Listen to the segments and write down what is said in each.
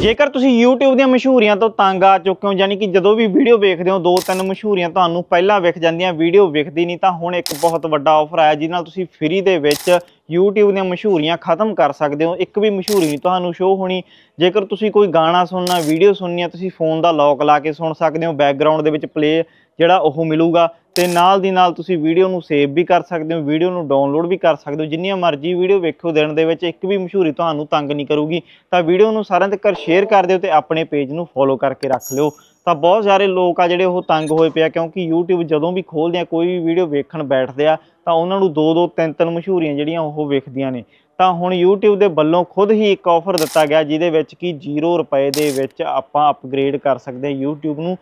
ਜੇਕਰ ਤੁਸੀਂ YouTube ਦੀਆਂ ਮਸ਼ਹੂਰੀਆਂ ਤੋਂ ਤੰਗ ਆ ਚੁੱਕੇ ਹੋ ਯਾਨੀ ਕਿ ਜਦੋਂ ਵੀ ਵੀਡੀਓ ਵੇਖਦੇ ਹੋ ਦੋ ਤਿੰਨ ਮਸ਼ਹੂਰੀਆਂ ਤੁਹਾਨੂੰ ਪਹਿਲਾਂ ਵਿਖ ਜਾਂਦੀਆਂ ਵੀਡੀਓ ਵਿਖਦੀ ਨਹੀਂ ਤਾਂ ਹੁਣ ਇੱਕ ਬਹੁਤ ਵੱਡਾ ਆਫਰ ਆਇਆ ਜਿਸ ਨਾਲ ਤੁਸੀਂ ਫ੍ਰੀ ਦੇ ਵਿੱਚ YouTube ਦੀਆਂ ਮਸ਼ਹੂਰੀਆਂ ਖਤਮ ਕਰ ਸਕਦੇ ਹੋ ਇੱਕ ਵੀ ਮਸ਼ਹੂਰੀ ਨਹੀਂ ਤੁਹਾਨੂੰ ਸ਼ੋ ਹੋਣੀ ਜੇਕਰ ਤੁਸੀਂ ਕੋਈ ਗਾਣਾ ਸੁਣਨਾ ਵੀਡੀਓ ਸੁਣਨੀ ਆ ਤੁਸੀਂ ਫੋਨ ਦਾ ਲੌਕ ਲਾ ਕੇ ਸੁਣ ਸਕਦੇ ਹੋ ਬੈਕਗ੍ਰਾਉਂਡ ਦੇ ਵਿੱਚ ਪਲੇ ਜਿਹੜਾ ਉਹ ਮਿਲੂਗਾ ਤੇ ਨਾਲ ਦੀ ਨਾਲ ਤੁਸੀਂ ਵੀਡੀਓ ਨੂੰ ਸੇਵ ਵੀ ਕਰ ਸਕਦੇ ਹੋ ਵੀਡੀਓ ਨੂੰ ਡਾਊਨਲੋਡ ਵੀ ਕਰ ਸਕਦੇ ਹੋ ਜਿੰਨੀਆਂ ਮਰਜ਼ੀ ਵੀਡੀਓ ਵੇਖੋ ਦਿਨ ਦੇ ਵਿੱਚ ਇੱਕ ਵੀ ਮਸ਼ਹੂਰੀ ਤੁਹਾਨੂੰ ਤੰਗ ਨਹੀਂ ਕਰੂਗੀ ਤਾਂ ਵੀਡੀਓ ਨੂੰ ਸਾਰਿਆਂ ਤੱਕ ਸ਼ੇਅਰ ਕਰ ਦਿਓ ਤੇ ਆਪਣੇ ਪੇਜ ਨੂੰ ਫੋਲੋ ਕਰਕੇ ਰੱਖ ਲਿਓ ਤਾਂ ਬਹੁਤ ਸਾਰੇ ਲੋਕ ਆ ਜਿਹੜੇ ਉਹ ਤੰਗ ਹੋਏ ਪਿਆ ਕਿਉਂਕਿ YouTube ਜਦੋਂ ਵੀ ਖੋਲਦੇ ਆ ਕੋਈ ਵੀ ਵੀਡੀਓ ਵੇਖਣ ਬੈਠਦੇ ਆ ਤਾਂ ਉਹਨਾਂ ਨੂੰ ਦੋ ਦੋ ਤਿੰਨ ਤਿੰਨ ਮਸ਼ਹੂਰੀਆਂ ਜਿਹੜੀਆਂ ਉਹ ਵੇਖਦੀਆਂ ਨੇ ਤਾਂ ਹੁਣ YouTube ਦੇ ਵੱਲੋਂ ਖੁਦ ਹੀ ਇੱਕ ਆਫਰ ਦਿੱਤਾ ਗਿਆ ਜਿਹਦੇ ਵਿੱਚ ਕਿ 0 ਰੁਪਏ ਦੇ ਵਿੱਚ ਆਪਾਂ ਅਪਗ੍ਰੇਡ ਕਰ ਸਕਦੇ YouTube ਨੂੰ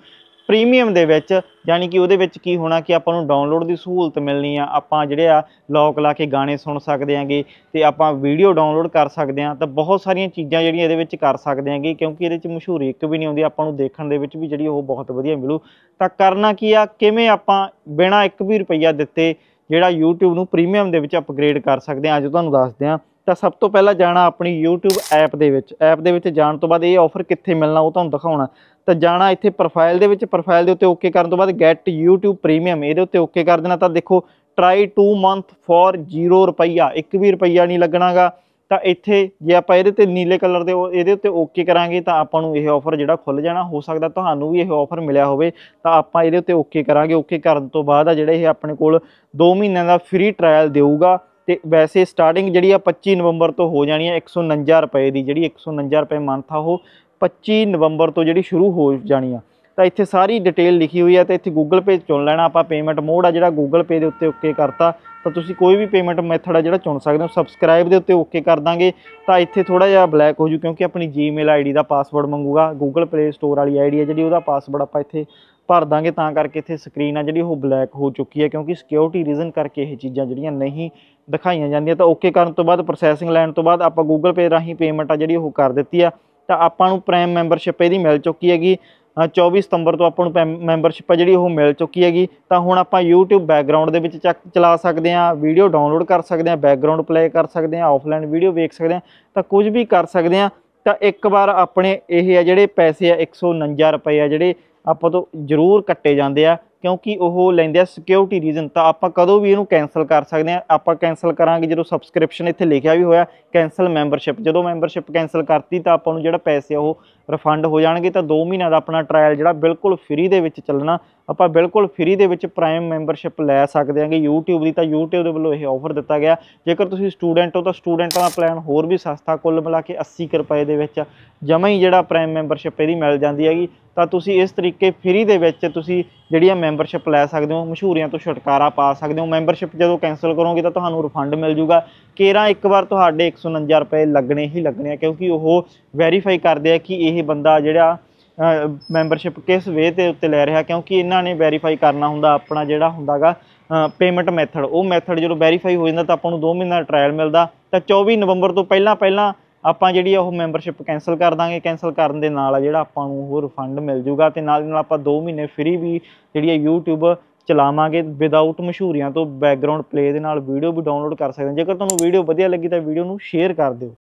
ਪ੍ਰੀਮੀਅਮ ਦੇ ਵਿੱਚ ਯਾਨੀ ਕਿ ਉਹਦੇ ਵਿੱਚ ਕੀ ਹੋਣਾ ਕਿ ਆਪਾਂ ਨੂੰ ਡਾਊਨਲੋਡ ਦੀ ਸਹੂਲਤ ਮਿਲਣੀ ਆ ਆਪਾਂ ਜਿਹੜੇ ਆ ਲੌਕ ਲਾ ਕੇ ਗਾਣੇ ਸੁਣ ਸਕਦੇ ਆਂਗੇ ਤੇ ਆਪਾਂ ਵੀਡੀਓ ਡਾਊਨਲੋਡ ਕਰ ਸਕਦੇ ਆ ਤਾਂ ਬਹੁਤ ਸਾਰੀਆਂ ਚੀਜ਼ਾਂ ਜਿਹੜੀਆਂ ਇਹਦੇ ਵਿੱਚ ਕਰ ਸਕਦੇ ਆਂਗੇ ਕਿਉਂਕਿ ਇਹਦੇ ਵਿੱਚ ਮਸ਼ਹੂਰੀ ਇੱਕ ਵੀ ਨਹੀਂ ਆਉਂਦੀ ਆਪਾਂ ਨੂੰ ਦੇਖਣ ਦੇ ਵਿੱਚ ਵੀ ਜਿਹੜੀ ਉਹ ਬਹੁਤ ਵਧੀਆ ਮਿਲੂ ਤਾਂ ਕਰਨਾ ਕੀ ਆ ਕਿਵੇਂ ਆਪਾਂ ਬਿਨਾ 1 ਵੀ ਰੁਪਈਆ ਦਿੱਤੇ ਜਿਹੜਾ YouTube ਨੂੰ ਪ੍ਰੀਮੀਅਮ ਦੇ ਵਿੱਚ ਅਪਗ੍ਰੇਡ ਕਰ ਸਕਦੇ ਆ ਅੱਜ ਤੁਹਾਨੂੰ ਦੱਸਦੇ ਆ ਤਾਂ ਸਭ ਤੋਂ ਪਹਿਲਾਂ ਜਾਣਾ ਆਪਣੀ YouTube ਐਪ ਦੇ ਵਿੱਚ ਐਪ ਦੇ ਵਿੱਚ ਜਾਣ ਤੋਂ ਬਾਅਦ ਇਹ ਆਫਰ ਕਿੱਥੇ ਮਿਲਣਾ ਉਹ ਤੁਹਾਨੂੰ ਦਿਖਾਉਣਾ ਤਾਂ ਜਾਣਾ ਇੱਥੇ ਪ੍ਰੋਫਾਈਲ ਦੇ ਵਿੱਚ ਪ੍ਰੋਫਾਈਲ ਦੇ ਉੱਤੇ ਓਕੇ ਕਰਨ ਤੋਂ ਬਾਅਦ ਗੈਟ YouTube ਪ੍ਰੀਮੀਅਮ ਇਹਦੇ ਉੱਤੇ ਓਕੇ ਕਰ ਦੇਣਾ ਤਾਂ ਦੇਖੋ ਟਰਾਈ 2 ਮੰਥ ਫੋਰ 0 ਰੁਪਈਆ 1 ਵੀ ਰੁਪਈਆ ਨਹੀਂ ਲੱਗਣਾਗਾ ਤਾਂ ਇੱਥੇ ਜੇ ਆਪਾਂ ਇਹਦੇ ਤੇ ਨੀਲੇ ਕਲਰ ਦੇ ਇਹਦੇ ਉੱਤੇ ਓਕੇ ਕਰਾਂਗੇ ਤਾਂ ਆਪਾਂ ਨੂੰ ਇਹ ਆਫਰ ਜਿਹੜਾ ਖੁੱਲ ਜਾਣਾ ਹੋ ਸਕਦਾ ਤੁਹਾਨੂੰ ਵੀ ਇਹ ਆਫਰ ਮਿਲਿਆ ਹੋਵੇ ਤਾਂ ਆਪਾਂ ਇਹਦੇ ਉੱਤੇ ਓਕੇ ਕਰਾਂਗੇ ਓਕੇ ਕਰਨ ਤੋਂ ਬਾਅਦ ਆ ਜਿਹੜਾ ਇਹ ਆਪਣੇ ਕੋਲ 2 ਮਹੀਨਿਆਂ ਦਾ ਫ੍ਰੀ ਟ੍ਰਾਇਲ ਦੇਊਗਾ ਤੇ ਵੈਸੇ ਸਟਾਰਟਿੰਗ ਜਿਹੜੀ ਆ 25 ਨਵੰਬਰ ਤੋਂ ਹੋ ਜਾਣੀ ਹੈ 149 ਰੁਪਏ ਦੀ ਜਿਹੜੀ 149 ਰੁਪਏ ਮੰਥ ਆ ਉਹ 25 ਨਵੰਬਰ ਤੋਂ ਜਿਹੜੀ ਸ਼ੁਰੂ ਹੋ ਜਾਣੀ ਆ ਤਾਂ ਇੱਥੇ ਸਾਰੀ ਡਿਟੇਲ ਲਿਖੀ ਹੋਈ ਆ ਤੇ ਇੱਥੇ Google Pay ਚੁਣ ਲੈਣਾ ਆਪਾਂ ਪੇਮੈਂਟ ਮੋਡ ਆ ਜਿਹੜਾ Google Pay ਦੇ ਉੱਤੇ ਓਕੇ ਕਰਤਾ ਤਾਂ ਤੁਸੀਂ ਕੋਈ ਵੀ ਪੇਮੈਂਟ ਮੈਥਡ ਆ ਜਿਹੜਾ ਚੁਣ ਸਕਦੇ ਹੋ ਸਬਸਕ੍ਰਾਈਬ ਦੇ ਉੱਤੇ ਓਕੇ ਕਰ ਦਾਂਗੇ ਤਾਂ ਇੱਥੇ ਥੋੜਾ ਜਿਹਾ ਬਲੈਕ ਹੋ ਜੂ ਕਿਉਂਕਿ ਆਪਣੀ ਜੀਮੇਲ ਆਈਡੀ ਦਾ ਪਾਸਵਰਡ ਮੰਗੂਗਾ Google Play Store ਵਾਲੀ ਆਈਡੀ ਹੈ ਜਿਹੜੀ ਉਹਦਾ ਪਾਸਵਰਡ ਆਪਾਂ ਇੱਥੇ ਭਰ ਦਾਂਗੇ ਤਾਂ ਕਰਕੇ ਇੱਥੇ ਸਕਰੀਨ ਆ ਜਿਹੜੀ ਉਹ ਬਲੈਕ ਹੋ ਚੁੱਕੀ ਹੈ ਕਿਉਂਕਿ ਸਿਕਿਉਰਿਟੀ ਰੀਜ਼ਨ ਕਰਕੇ ਇਹ ਚੀਜ਼ਾਂ ਜਿਹੜੀਆਂ ਨਹੀਂ ਦਿਖਾਈਆਂ ਜਾਂਦੀਆਂ ਤਾਂ ਓਕੇ ਕਰਨ ਤੋਂ ਬਾਅਦ ਪ੍ਰੋਸੈਸਿੰਗ ਲੈਣ ਤੋਂ ਬਾਅਦ ਆਪਾਂ Google Pay ਰਾਹੀਂ ਪੇਮੈਂਟ ਆ ਜਿਹੜੀ ਉਹ ਕਰ ਦਿੱਤੀ ਆ ਤਾਂ ਆਪਾਂ ਨੂੰ ਪ੍ਰਾਈਮ ਮੈਂਬਰਸ਼ਿਪ ਇਹਦੀ ਮਿਲ ਚੁੱਕੀ ਹੈਗੀ 24 ਸਤੰਬਰ ਤੋਂ ਆਪਾਂ ਨੂੰ ਮੈਂਬਰਸ਼ਿਪ ਆ ਜਿਹੜੀ ਉਹ ਮਿਲ ਚੁੱਕੀ ਹੈਗੀ ਤਾਂ ਹੁਣ ਆਪਾਂ YouTube ਬੈਕਗ੍ਰਾਉਂਡ ਦੇ ਵਿੱਚ ਚੱਕ ਚਲਾ ਸਕਦੇ ਆ ਵੀਡੀਓ ਡਾਊਨਲੋਡ ਕਰ ਸਕਦੇ ਆ ਬੈਕਗ੍ਰਾਉਂਡ ਪਲੇ ਕਰ ਸਕਦੇ ਆ ਆਫਲਾਈਨ ਵੀਡੀਓ ਵੇਖ ਸਕਦੇ ਆ ਤਾਂ ਕੁਝ ਵੀ ਕਰ ਸਕਦੇ ਆ ਤਾਂ ਇੱਕ ਵਾਰ ਆਪਣੇ ਇਹ ਆ ਜਿਹੜੇ ਪੈਸੇ ਆ 149 ਰੁਪਏ ਆ ਜਿਹੜੇ ਆਪਾਂ ਤੋਂ ਜ਼ਰੂਰ ਕੱਟੇ ਜਾਂਦੇ ਆ ਕਿਉਂਕਿ ਉਹ ਲੈਂਦੇ ਆ ਸਿਕਿਉਰਿਟੀ ਰੀਜ਼ਨ ਤਾਂ ਆਪਾਂ ਕਦੋਂ ਵੀ ਇਹਨੂੰ ਕੈਨਸਲ ਕਰ ਸਕਦੇ ਆ ਆਪਾਂ ਕੈਨਸਲ ਕਰਾਂਗੇ ਜਦੋਂ ਸਬਸਕ੍ਰਿਪਸ਼ਨ ਇੱਥੇ ਲਿਖਿਆ ਵੀ ਹੋਇਆ ਕੈਨਸਲ ਮੈਂਬਰਸ਼ਿਪ ਜਦੋਂ ਮੈਂਬਰਸ਼ਿਪ ਕੈਨਸਲ ਕਰਤੀ ਤਾਂ ਆਪਾਂ ਨੂੰ ਜਿਹੜਾ ਪੈਸੇ ਉਹ ਰਿਫੰਡ ਹੋ ਜਾਣਗੇ ਤਾਂ 2 ਮਹੀਨਾ ਦਾ ਆਪਣਾ ਟ੍ਰਾਇਲ ਜਿਹੜਾ ਬਿਲਕੁਲ ਫ੍ਰੀ ਦੇ ਵਿੱਚ ਚੱਲਣਾ ਆਪਾਂ ਬਿਲਕੁਲ ਫ੍ਰੀ ਦੇ ਵਿੱਚ ਪ੍ਰਾਈਮ ਮੈਂਬਰਸ਼ਿਪ ਲੈ ਸਕਦੇ ਆਂਗੇ YouTube ਦੀ ਤਾਂ YouTube ਦੇ ਵੱਲੋਂ ਇਹ ਆਫਰ ਦਿੱਤਾ ਗਿਆ ਜੇਕਰ ਤੁਸੀਂ ਸਟੂਡੈਂਟ ਹੋ ਤਾਂ ਸਟੂਡੈਂਟਾਂ ਦਾ ਪਲਾਨ ਹੋਰ ਵੀ ਸਸਤਾ ਕੁੱਲ ਮਿਲਾ ਕੇ 80 ਰੁਪਏ ਦੇ ਵਿੱਚ ਜਮਾ ਹੀ ਜਿਹੜਾ ਪ੍ਰਾਈਮ ਮੈਂਬਰਸ਼ਿਪ ਇਹਦੀ ਮਿਲ ਜਾਂਦੀ ਹੈਗੀ ਤਾਂ ਤੁਸੀਂ ਇਸ ਤਰੀਕੇ ਫ੍ਰੀ ਦੇ ਵਿੱਚ ਤੁਸੀਂ ਜਿਹੜੀਆਂ ਮੈਂਬਰਸ਼ਿਪ ਲੈ ਸਕਦੇ ਹੋ ਮਸ਼ਹੂਰੀਆਂ ਤੋਂ ਛੁਟਕਾਰਾ ਪਾ ਸਕਦੇ ਹੋ ਮੈਂਬਰਸ਼ਿਪ ਜਦੋਂ ਕੈਨਸਲ ਕਰੋਗੇ ਤਾਂ ਤੁਹਾਨੂੰ ਰਿਫੰਡ ਮਿਲ ਜੂਗਾ ਕੇਰਾ ਇੱਕ ਵਾਰ ਤੁਹਾਡੇ 149 ਰੁਪਏ ਲੱਗਣੇ ਹੀ ਲੱਗਣੇ ਆ ਕਿਉਂਕਿ ਉਹ ਵੈਰੀਫਾਈ ਕਰਦੇ ਆ ਕਿ ਇਹ ਬੰਦਾ ਜਿਹੜਾ ਮੈਂਬਰਸ਼ਿਪ ਕਿਸ ਵੇ ਤੇ ਉੱਤੇ ਲੈ ਰਿਹਾ ਕਿਉਂਕਿ ਇਹਨਾਂ ਨੇ ਵੈਰੀਫਾਈ ਕਰਨਾ ਹੁੰਦਾ ਆਪਣਾ ਜਿਹੜਾ ਹੁੰਦਾਗਾ ਪੇਮੈਂਟ ਮੈਥਡ ਉਹ ਮੈਥਡ ਜਦੋਂ ਵੈਰੀਫਾਈ ਹੋ ਜਾਂਦਾ ਤਾਂ ਆਪਾਂ ਨੂੰ 2 ਮਹੀਨਾ ਟ੍ਰਾਇਲ ਮਿਲਦਾ ਤਾਂ 24 ਨਵੰਬਰ ਤੋਂ ਪਹਿਲਾਂ ਪਹਿਲਾਂ ਆਪਾਂ ਜਿਹੜੀ ਉਹ ਮੈਂਬਰਸ਼ਿਪ ਕੈਨਸਲ ਕਰ ਦਾਂਗੇ ਕੈਨਸਲ ਕਰਨ ਦੇ ਨਾਲ ਆ ਜਿਹੜਾ ਆਪਾਂ ਨੂੰ ਹੋਰ ਫੰਡ ਮਿਲ ਜੂਗਾ ਤੇ ਨਾਲ ਨਾਲ ਆਪਾਂ 2 ਮਹੀਨੇ ਫ੍ਰੀ ਵੀ ਜਿਹੜੀ ਹੈ YouTube ਚਲਾਵਾਂਗੇ ਵਿਦਆਊਟ ਮਸ਼ਹੂਰੀਆਂ ਤੋਂ ਬੈਕਗ੍ਰਾਉਂਡ ਪਲੇ ਦੇ ਨਾਲ ਵੀਡੀਓ ਵੀ ਡਾਊਨਲੋਡ ਕਰ ਸਕਦੇ ਹਾਂ ਜੇਕਰ ਤੁਹਾਨੂੰ ਵੀਡੀਓ ਵਧੀਆ ਲੱਗੀ ਤਾਂ ਵੀਡੀਓ ਨੂੰ ਸ਼ੇਅਰ ਕਰ ਦਿਓ